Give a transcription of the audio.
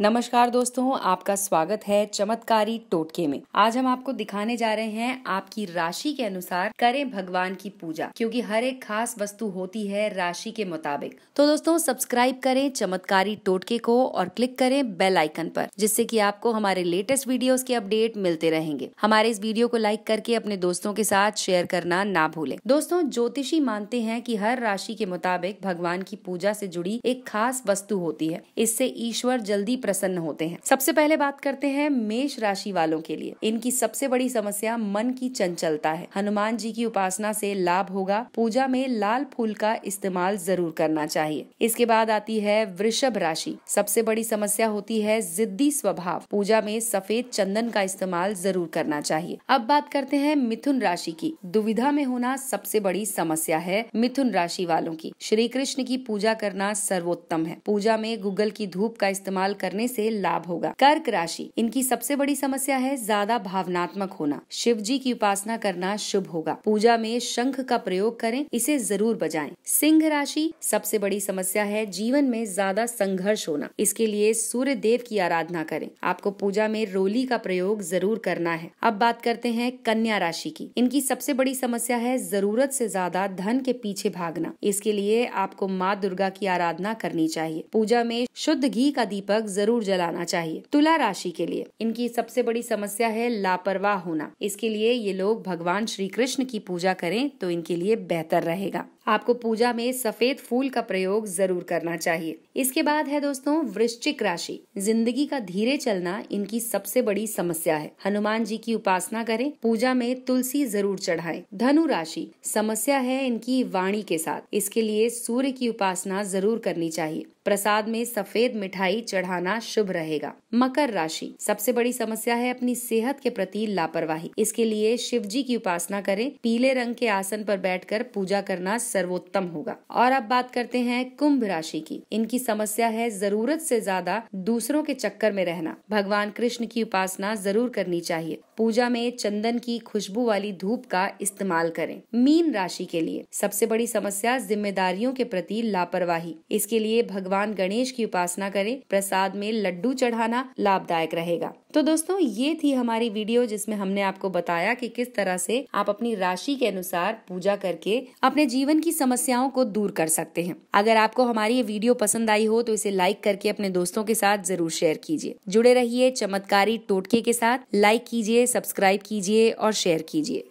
नमस्कार दोस्तों आपका स्वागत है चमत्कारी टोटके में आज हम आपको दिखाने जा रहे हैं आपकी राशि के अनुसार करें भगवान की पूजा क्योंकि हर एक खास वस्तु होती है राशि के मुताबिक तो दोस्तों सब्सक्राइब करें चमत्कारी टोटके को और क्लिक करें बेल आइकन पर जिससे कि आपको हमारे लेटेस्ट वीडियोस के अपडेट मिलते रहेंगे हमारे इस वीडियो को लाइक करके अपने दोस्तों के साथ शेयर करना ना भूले दोस्तों ज्योतिषी मानते हैं की हर राशि के मुताबिक भगवान की पूजा ऐसी जुड़ी एक खास वस्तु होती है इससे ईश्वर जल्दी प्रसन्न होते हैं सबसे पहले बात करते हैं मेष राशि वालों के लिए इनकी सबसे बड़ी समस्या मन की चंचलता है हनुमान जी की उपासना से लाभ होगा पूजा में लाल फूल का इस्तेमाल जरूर करना चाहिए इसके बाद आती है वृषभ राशि सबसे बड़ी समस्या होती है जिद्दी स्वभाव पूजा में सफेद चंदन का इस्तेमाल जरूर करना चाहिए अब बात करते हैं मिथुन राशि की दुविधा में होना सबसे बड़ी समस्या है मिथुन राशि वालों की श्री कृष्ण की पूजा करना सर्वोत्तम है पूजा में गूगल की धूप का इस्तेमाल करने करने से लाभ होगा कर्क राशि इनकी सबसे बड़ी समस्या है ज्यादा भावनात्मक होना शिव जी की उपासना करना शुभ होगा पूजा में शंख का प्रयोग करें इसे जरूर बजाएं सिंह राशि सबसे बड़ी समस्या है जीवन में ज्यादा संघर्ष होना इसके लिए सूर्य देव की आराधना करें आपको पूजा में रोली का प्रयोग जरूर करना है अब बात करते हैं कन्या राशि की इनकी सबसे बड़ी समस्या है जरूरत से ज्यादा धन के पीछे भागना इसके लिए आपको माँ दुर्गा की आराधना करनी चाहिए पूजा में शुद्ध घी का दीपक जरूर जरूर जलाना चाहिए तुला राशि के लिए इनकी सबसे बड़ी समस्या है लापरवाह होना इसके लिए ये लोग भगवान श्री कृष्ण की पूजा करें तो इनके लिए बेहतर रहेगा आपको पूजा में सफेद फूल का प्रयोग जरूर करना चाहिए इसके बाद है दोस्तों वृश्चिक राशि जिंदगी का धीरे चलना इनकी सबसे बड़ी समस्या है हनुमान जी की उपासना करें पूजा में तुलसी जरूर चढ़ाएं। धनु राशि समस्या है इनकी वाणी के साथ इसके लिए सूर्य की उपासना जरूर करनी चाहिए प्रसाद में सफेद मिठाई चढ़ाना शुभ रहेगा मकर राशि सबसे बड़ी समस्या है अपनी सेहत के प्रति लापरवाही इसके लिए शिव जी की उपासना करें पीले रंग के आसन पर बैठकर पूजा करना सर्वोत्तम होगा और अब बात करते हैं कुंभ राशि की इनकी समस्या है जरूरत से ज्यादा दूसरों के चक्कर में रहना भगवान कृष्ण की उपासना जरूर करनी चाहिए पूजा में चंदन की खुशबू वाली धूप का इस्तेमाल करें मीन राशि के लिए सबसे बड़ी समस्या जिम्मेदारियों के प्रति लापरवाही इसके लिए भगवान भगवान गणेश की उपासना करें प्रसाद में लड्डू चढ़ाना लाभदायक रहेगा तो दोस्तों ये थी हमारी वीडियो जिसमें हमने आपको बताया कि किस तरह से आप अपनी राशि के अनुसार पूजा करके अपने जीवन की समस्याओं को दूर कर सकते हैं अगर आपको हमारी ये वीडियो पसंद आई हो तो इसे लाइक करके अपने दोस्तों के साथ जरूर शेयर कीजिए जुड़े रहिए चमत्कारी टोटके के साथ लाइक कीजिए सब्सक्राइब कीजिए और शेयर कीजिए